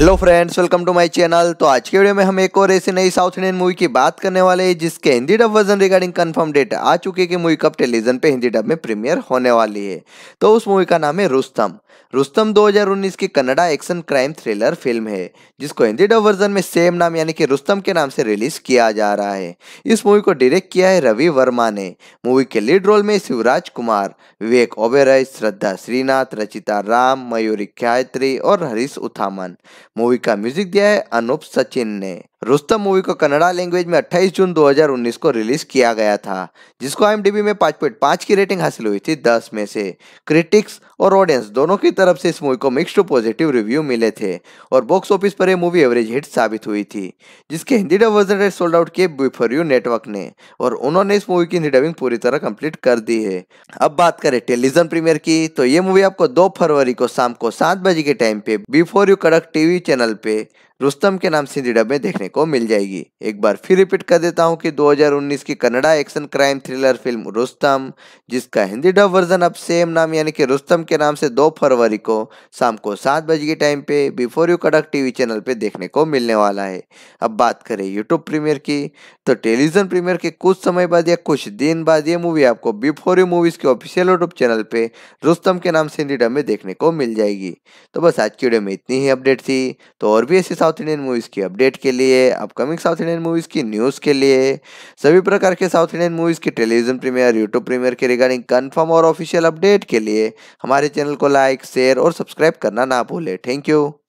hello friends welcome to my channel तो आज के वीडियो में हम एक और ऐसी नई साउथ इंडियन मूवी की बात करने वाले हैं जिसके Hindi dub version regarding confirm date आ चुकी है कि मूवी कब टेलीविजन पे हिंदी डब में प्रीमियर होने वाली है तो उस मूवी का नाम है रुस्तम रुस्तम 2019 की Kannada action crime thriller film है जिसको हिंदी डब वर्जन में सेम नाम यानी कि रुस्तम के नाम से रिलीज किया जा रहा है इस मूवी को डायरेक्ट किया है रवि वर्मा ने मूवी के लीड रोल में शिवराज कुमार विवेक ओबेरय श्रद्धा श्रीनाथ रचिता राम मयूरी गायत्री और हरीश उथामन मूवी का म्यूजिक दिया है अनूप सचिन ने रुस्तम मूवी को कन्नड़ा लैंग्वेज में 28 जून 2019 को रिलीज किया गया था जिसको आई में पाँच पॉइंट पाँच की रेटिंग हासिल हुई थी 10 में से क्रिटिक्स और ऑडियंस दोनों की तरफ से इस मूवी को मिक्स टू पॉजिटिव रिव्यू मिले थे और बॉक्स ऑफिस पर यह मूवी एवरेज हिट साबित हुई थी जिसके Hindi dub version sold out किए बिफोर यू नेटवर्क ने और उन्होंने इस मूवी की हिंदी डबिंग पूरी तरह कम्प्लीट कर दी है अब बात करें टेलीविजन प्रीमियर की तो ये मूवी आपको दो फरवरी को शाम को सात बजे के टाइम पे B4U Kadak TV channel पे रुस्तम के नाम से सिंधी डब में देखने को मिल जाएगी एक बार फिर रिपीट कर देता हूँ कि 2019 की Kannada action crime thriller film Rustum जिसका हिंदी डब वर्जन अब सेम नाम यानी कि रुस्तम के नाम से 2 फरवरी को शाम को सात बजे के टाइम पे B4U Kadak TV channel पे देखने को मिलने वाला है अब बात करें यूट्यूब प्रीमियर की तो टेलीविजन प्रीमियर के कुछ समय बाद या कुछ दिन बाद ये मूवी आपको बिफोर यू मूवीज के ऑफिशियल यूट्यूब चैनल पे रुस्तम के नाम से हिंदी डब में देखने को मिल जाएगी तो बस आज की वीडियो में इतनी ही अपडेट थी तो और भी ऐसी साउथ इंडियन मूवीज़ की अपडेट के लिए अपकमिंग साउथ इंडियन मूवीज़ की न्यूज़ के लिए सभी प्रकार के साउथ इंडियन मूवीज़ के टेलीविजन प्रीमियर यूट्यूब प्रीमियर के रिगार्डिंग कन्फर्म और ऑफिशियल अपडेट के लिए हमारे चैनल को लाइक शेयर और सब्सक्राइब करना ना भूलें थैंक यू